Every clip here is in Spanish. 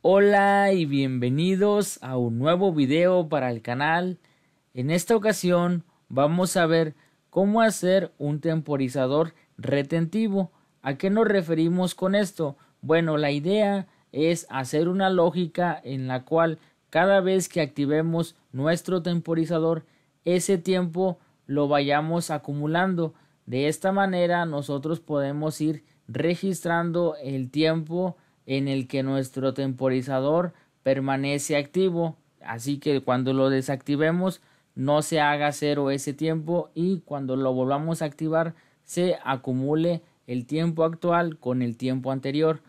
Hola y bienvenidos a un nuevo video para el canal. En esta ocasión vamos a ver cómo hacer un temporizador retentivo. ¿A qué nos referimos con esto? Bueno, la idea es hacer una lógica en la cual cada vez que activemos nuestro temporizador, ese tiempo lo vayamos acumulando. De esta manera nosotros podemos ir registrando el tiempo en el que nuestro temporizador permanece activo, así que cuando lo desactivemos no se haga cero ese tiempo y cuando lo volvamos a activar se acumule el tiempo actual con el tiempo anterior.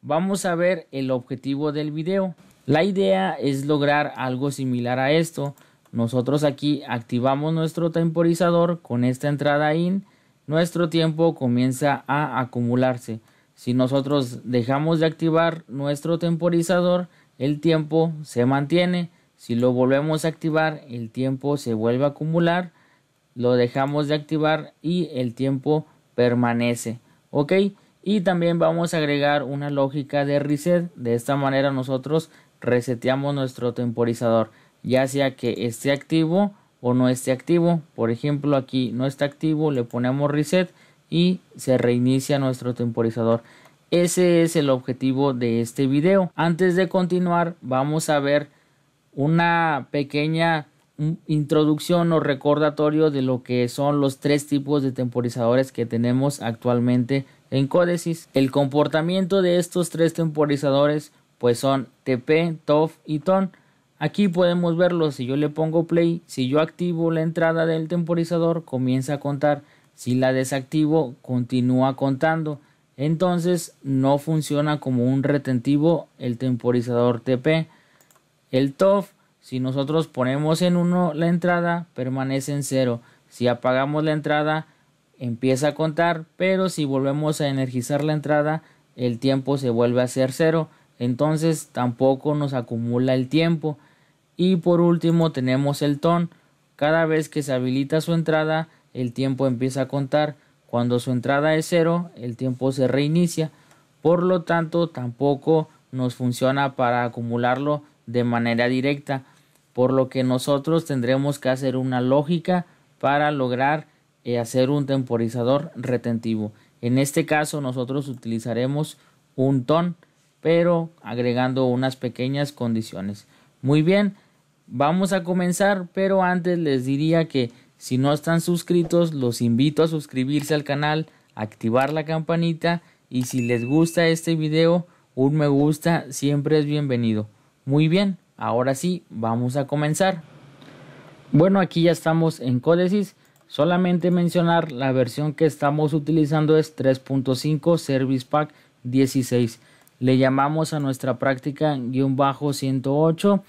Vamos a ver el objetivo del video. La idea es lograr algo similar a esto. Nosotros aquí activamos nuestro temporizador con esta entrada IN. Nuestro tiempo comienza a acumularse. Si nosotros dejamos de activar nuestro temporizador, el tiempo se mantiene. Si lo volvemos a activar, el tiempo se vuelve a acumular. Lo dejamos de activar y el tiempo permanece. ¿Ok? Y también vamos a agregar una lógica de reset. De esta manera nosotros reseteamos nuestro temporizador. Ya sea que esté activo o no esté activo. Por ejemplo, aquí no está activo, le ponemos reset y se reinicia nuestro temporizador. Ese es el objetivo de este video. Antes de continuar, vamos a ver una pequeña mm, introducción o recordatorio de lo que son los tres tipos de temporizadores que tenemos actualmente en Códesis. El comportamiento de estos tres temporizadores pues son TP, TOF y TON. Aquí podemos verlo, si yo le pongo play, si yo activo la entrada del temporizador comienza a contar si la desactivo, continúa contando. Entonces no funciona como un retentivo el temporizador TP. El TOF, si nosotros ponemos en 1 la entrada, permanece en 0. Si apagamos la entrada, empieza a contar, pero si volvemos a energizar la entrada, el tiempo se vuelve a ser 0. Entonces tampoco nos acumula el tiempo. Y por último tenemos el TON. Cada vez que se habilita su entrada, el tiempo empieza a contar. Cuando su entrada es cero, el tiempo se reinicia. Por lo tanto, tampoco nos funciona para acumularlo de manera directa, por lo que nosotros tendremos que hacer una lógica para lograr eh, hacer un temporizador retentivo. En este caso nosotros utilizaremos un ton, pero agregando unas pequeñas condiciones. Muy bien, vamos a comenzar, pero antes les diría que si no están suscritos, los invito a suscribirse al canal, activar la campanita y si les gusta este video, un me gusta siempre es bienvenido. Muy bien, ahora sí, vamos a comenzar. Bueno, aquí ya estamos en Codesys. Solamente mencionar la versión que estamos utilizando es 3.5 Service Pack 16. Le llamamos a nuestra práctica guión bajo 108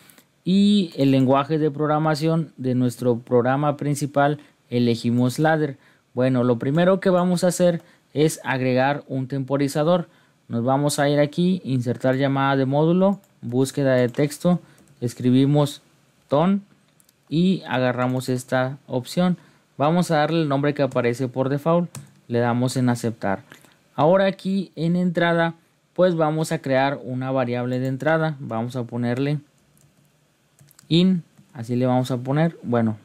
y el lenguaje de programación de nuestro programa principal elegimos ladder. Bueno, lo primero que vamos a hacer es agregar un temporizador. Nos vamos a ir aquí, insertar llamada de módulo, búsqueda de texto, escribimos ton y agarramos esta opción. Vamos a darle el nombre que aparece por default, le damos en aceptar. Ahora aquí en entrada, pues vamos a crear una variable de entrada, vamos a ponerle in, así le vamos a poner, bueno,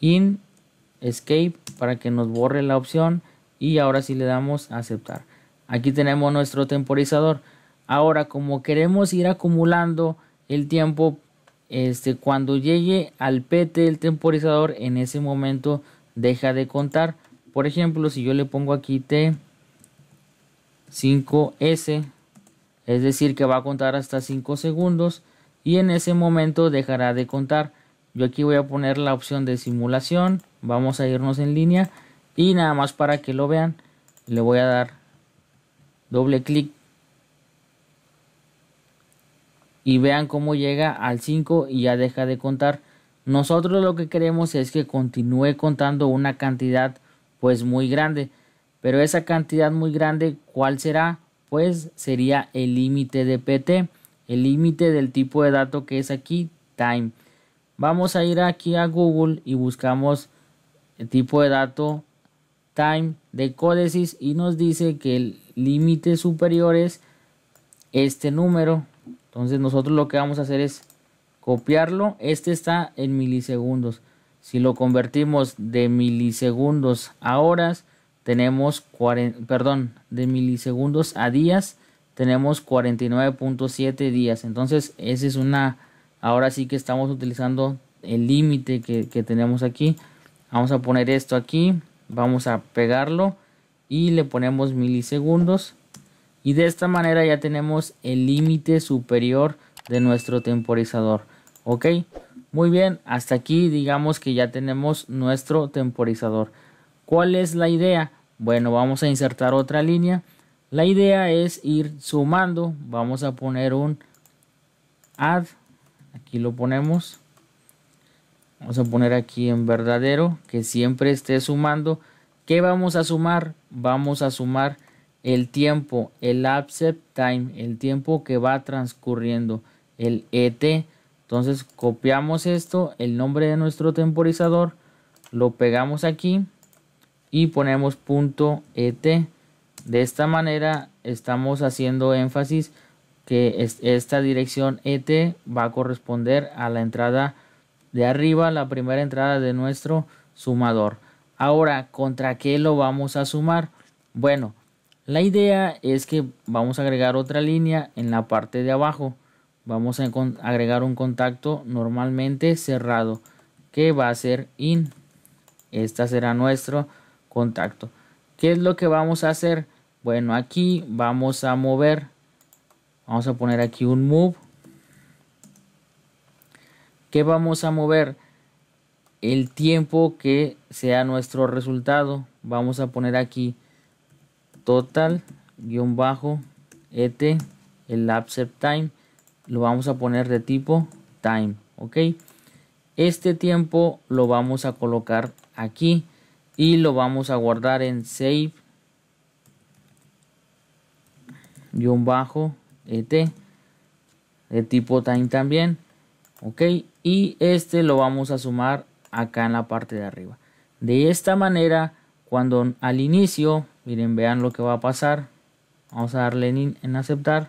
in escape para que nos borre la opción y ahora sí le damos a aceptar. Aquí tenemos nuestro temporizador. Ahora como queremos ir acumulando el tiempo, este, cuando llegue al PT el temporizador en ese momento deja de contar. Por ejemplo, si yo le pongo aquí T 5S, es decir que va a contar hasta 5 segundos y en ese momento dejará de contar. Yo aquí voy a poner la opción de simulación, vamos a irnos en línea y nada más para que lo vean le voy a dar doble clic y vean cómo llega al 5 y ya deja de contar. Nosotros lo que queremos es que continúe contando una cantidad pues muy grande. Pero esa cantidad muy grande, ¿cuál será? Pues sería el límite de PT el límite del tipo de dato que es aquí time. Vamos a ir aquí a Google y buscamos el tipo de dato time de códices y nos dice que el límite superior es este número. Entonces nosotros lo que vamos a hacer es copiarlo. Este está en milisegundos. Si lo convertimos de milisegundos a horas, tenemos 40, perdón, de milisegundos a días, tenemos 49.7 días. Entonces, esa es una, ahora sí que estamos utilizando el límite que, que tenemos aquí. Vamos a poner esto aquí, vamos a pegarlo y le ponemos milisegundos. Y de esta manera ya tenemos el límite superior de nuestro temporizador. Ok, muy bien, hasta aquí digamos que ya tenemos nuestro temporizador. ¿Cuál es la idea? Bueno, vamos a insertar otra línea la idea es ir sumando. Vamos a poner un add. Aquí lo ponemos. Vamos a poner aquí en verdadero que siempre esté sumando. ¿Qué vamos a sumar? Vamos a sumar el tiempo, el upset time, el tiempo que va transcurriendo, el ET. Entonces copiamos esto, el nombre de nuestro temporizador, lo pegamos aquí y ponemos punto ET. De esta manera estamos haciendo énfasis que esta dirección ET va a corresponder a la entrada de arriba, la primera entrada de nuestro sumador. Ahora, ¿contra qué lo vamos a sumar? Bueno, la idea es que vamos a agregar otra línea en la parte de abajo. Vamos a agregar un contacto normalmente cerrado que va a ser IN. Esta será nuestro contacto. ¿Qué es lo que vamos a hacer? Bueno, aquí vamos a mover. Vamos a poner aquí un move. ¿Qué vamos a mover? El tiempo que sea nuestro resultado. Vamos a poner aquí total guión bajo et el lapse time lo vamos a poner de tipo time ok este tiempo lo vamos a colocar aquí y lo vamos a guardar en save guión bajo et de tipo time también ok y este lo vamos a sumar acá en la parte de arriba de esta manera cuando al inicio miren vean lo que va a pasar vamos a darle en, en aceptar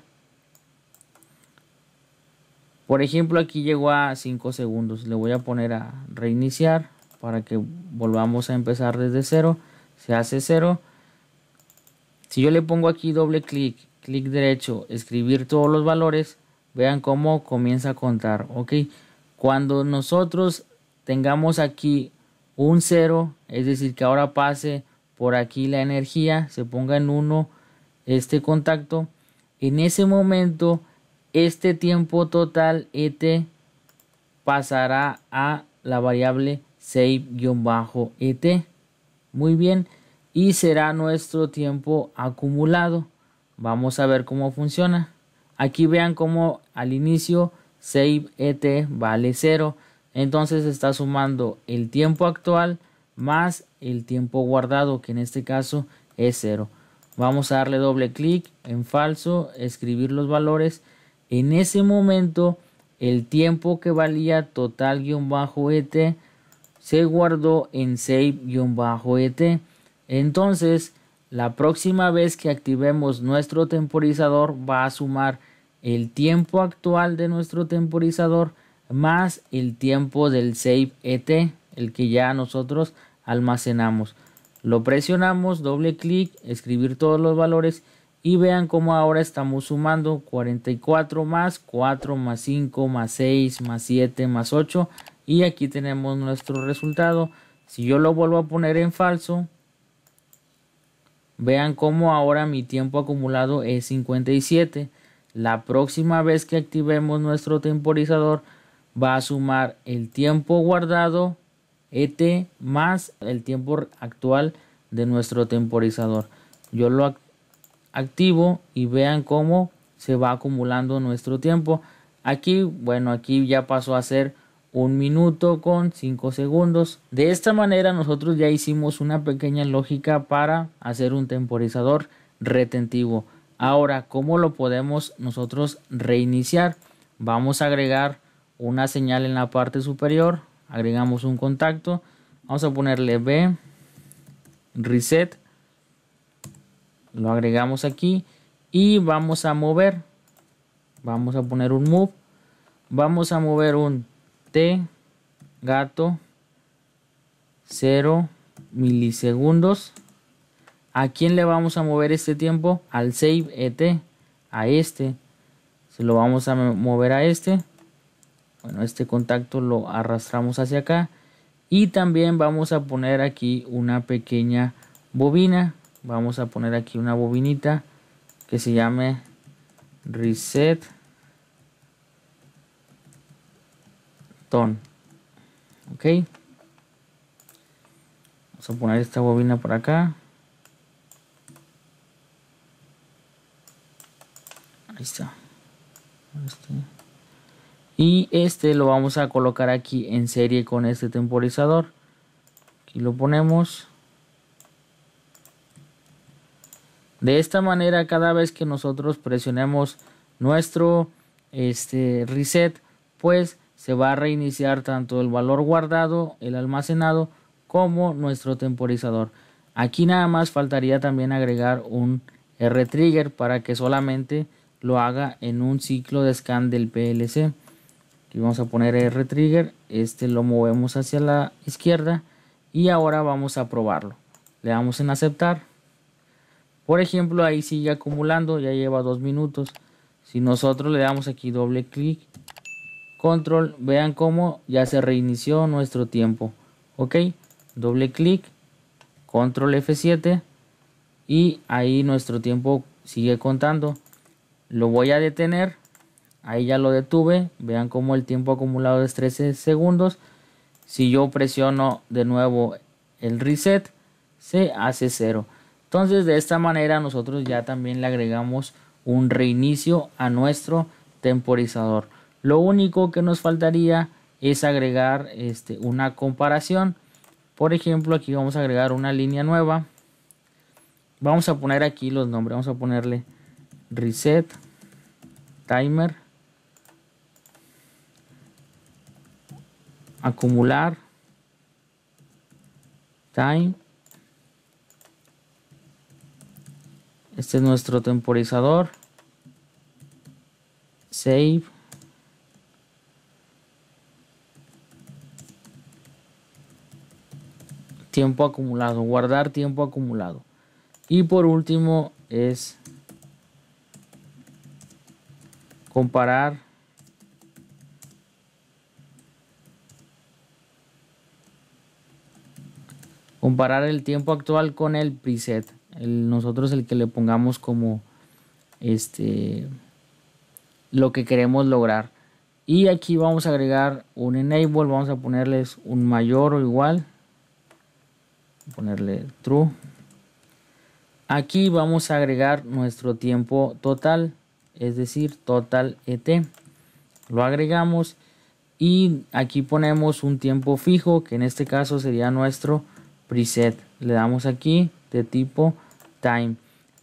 por ejemplo aquí llegó a 5 segundos le voy a poner a reiniciar para que volvamos a empezar desde cero se hace cero si yo le pongo aquí doble clic clic derecho, escribir todos los valores, vean cómo comienza a contar, ok. Cuando nosotros tengamos aquí un 0, es decir, que ahora pase por aquí la energía, se ponga en 1 este contacto, en ese momento este tiempo total ET pasará a la variable save-et. Muy bien, y será nuestro tiempo acumulado. Vamos a ver cómo funciona. Aquí vean cómo al inicio save et vale 0. Entonces está sumando el tiempo actual más el tiempo guardado, que en este caso es 0. Vamos a darle doble clic en falso, escribir los valores. En ese momento, el tiempo que valía total-et se guardó en save-et. Entonces, la próxima vez que activemos nuestro temporizador va a sumar el tiempo actual de nuestro temporizador más el tiempo del save ET, el que ya nosotros almacenamos. Lo presionamos, doble clic, escribir todos los valores y vean cómo ahora estamos sumando 44 más 4 más 5 más 6 más 7 más 8 y aquí tenemos nuestro resultado. Si yo lo vuelvo a poner en falso, Vean cómo ahora mi tiempo acumulado es 57. La próxima vez que activemos nuestro temporizador va a sumar el tiempo guardado ET más el tiempo actual de nuestro temporizador. Yo lo activo y vean cómo se va acumulando nuestro tiempo. Aquí, bueno, aquí ya pasó a ser un minuto con 5 segundos. De esta manera nosotros ya hicimos una pequeña lógica para hacer un temporizador retentivo. Ahora, ¿cómo lo podemos nosotros reiniciar? Vamos a agregar una señal en la parte superior, agregamos un contacto, vamos a ponerle B, reset, lo agregamos aquí y vamos a mover, vamos a poner un move, vamos a mover un gato 0 milisegundos. ¿A quién le vamos a mover este tiempo? Al save et, a este. Se lo vamos a mover a este. Bueno, este contacto lo arrastramos hacia acá. Y también vamos a poner aquí una pequeña bobina. Vamos a poner aquí una bobinita que se llame reset Ok. Vamos a poner esta bobina por acá. Ahí está. Este. Y este lo vamos a colocar aquí en serie con este temporizador. Aquí lo ponemos. De esta manera, cada vez que nosotros presionemos nuestro este, reset, pues se va a reiniciar tanto el valor guardado, el almacenado, como nuestro temporizador. Aquí nada más faltaría también agregar un R-Trigger para que solamente lo haga en un ciclo de scan del PLC. Aquí vamos a poner R-Trigger, este lo movemos hacia la izquierda y ahora vamos a probarlo. Le damos en aceptar. Por ejemplo, ahí sigue acumulando, ya lleva dos minutos. Si nosotros le damos aquí doble clic control, vean cómo ya se reinició nuestro tiempo. Ok, doble clic, control F7 y ahí nuestro tiempo sigue contando. Lo voy a detener, ahí ya lo detuve, vean cómo el tiempo acumulado es 13 segundos. Si yo presiono de nuevo el reset, se hace cero. Entonces de esta manera nosotros ya también le agregamos un reinicio a nuestro temporizador. Lo único que nos faltaría es agregar este, una comparación. Por ejemplo, aquí vamos a agregar una línea nueva. Vamos a poner aquí los nombres. Vamos a ponerle reset, timer, acumular, time. Este es nuestro temporizador. Save. tiempo acumulado, guardar tiempo acumulado. Y por último es comparar comparar el tiempo actual con el preset. nosotros el que le pongamos como este lo que queremos lograr. Y aquí vamos a agregar un enable, vamos a ponerles un mayor o igual ponerle true. Aquí vamos a agregar nuestro tiempo total, es decir, total et. Lo agregamos y aquí ponemos un tiempo fijo que en este caso sería nuestro preset. Le damos aquí de tipo time.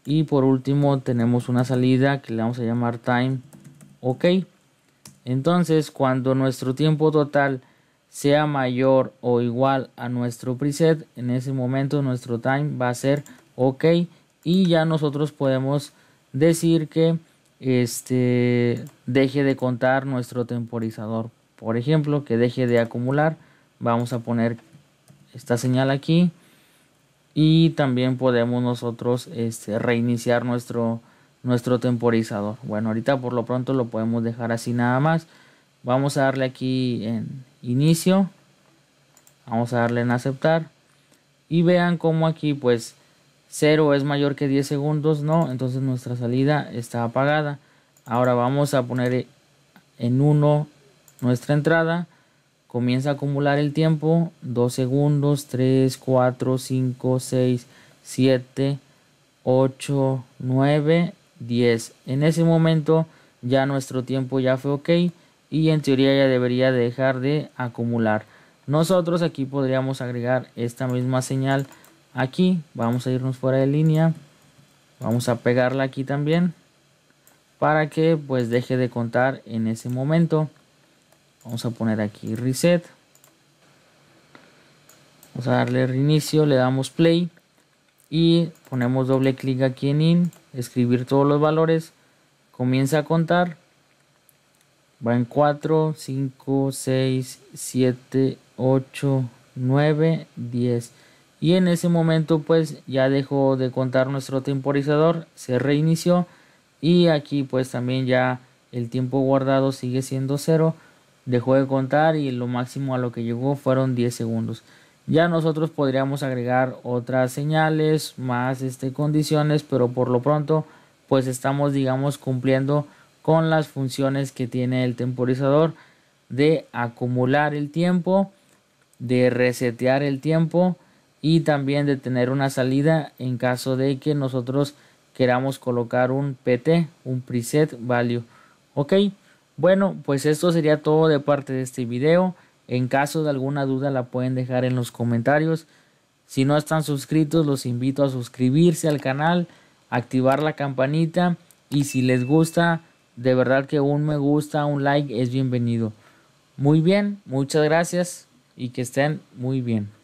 Y por último tenemos una salida que le vamos a llamar time OK. Entonces cuando nuestro tiempo total sea mayor o igual a nuestro preset, en ese momento nuestro time va a ser OK y ya nosotros podemos decir que este deje de contar nuestro temporizador. Por ejemplo, que deje de acumular, vamos a poner esta señal aquí y también podemos nosotros este, reiniciar nuestro nuestro temporizador. Bueno, ahorita por lo pronto lo podemos dejar así nada más. Vamos a darle aquí en inicio vamos a darle en aceptar y vean cómo aquí pues 0 es mayor que 10 segundos no entonces nuestra salida está apagada ahora vamos a poner en 1 nuestra entrada comienza a acumular el tiempo 2 segundos 3 4 5 6 7 8 9 10 en ese momento ya nuestro tiempo ya fue ok y en teoría ya debería dejar de acumular. Nosotros aquí podríamos agregar esta misma señal aquí. Vamos a irnos fuera de línea. Vamos a pegarla aquí también para que pues deje de contar en ese momento. Vamos a poner aquí reset. Vamos a darle reinicio, le damos play y ponemos doble clic aquí en in, escribir todos los valores, comienza a contar Va en 4, 5, 6, 7, 8, 9, 10. Y en ese momento pues ya dejó de contar nuestro temporizador, se reinició y aquí pues también ya el tiempo guardado sigue siendo 0, dejó de contar y lo máximo a lo que llegó fueron 10 segundos. Ya nosotros podríamos agregar otras señales, más este, condiciones, pero por lo pronto pues estamos digamos cumpliendo con las funciones que tiene el temporizador de acumular el tiempo, de resetear el tiempo y también de tener una salida en caso de que nosotros queramos colocar un PT, un preset value. Ok, bueno, pues esto sería todo de parte de este video. En caso de alguna duda la pueden dejar en los comentarios. Si no están suscritos, los invito a suscribirse al canal, activar la campanita y si les gusta de verdad que un me gusta, un like es bienvenido. Muy bien, muchas gracias y que estén muy bien.